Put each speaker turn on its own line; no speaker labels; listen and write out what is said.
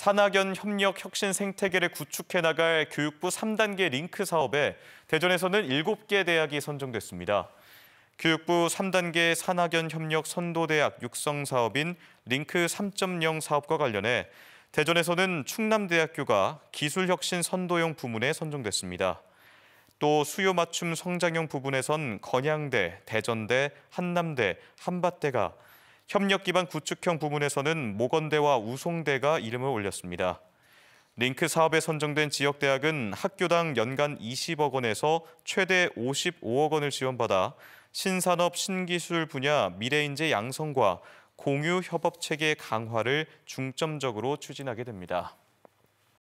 산학연 협력 혁신 생태계를 구축해 나갈 교육부 3단계 링크 사업에 대전에서는 7개 대학이 선정됐습니다. 교육부 3단계 산학연 협력 선도대학 육성 사업인 링크 3.0 사업과 관련해 대전에서는 충남대학교가 기술혁신 선도형 부문에 선정됐습니다. 또 수요 맞춤 성장형 부분에선 건양대, 대전대, 한남대, 한밭대가 협력 기반 구축형 부문에서는 모건대와 우송대가 이름을 올렸습니다. 링크 사업에 선정된 지역 대학은 학교당 연간 20억 원에서 최대 55억 원을 지원받아 신산업 신기술 분야 미래인재 양성과 공유 협업 체계 강화를 중점적으로 추진하게 됩니다.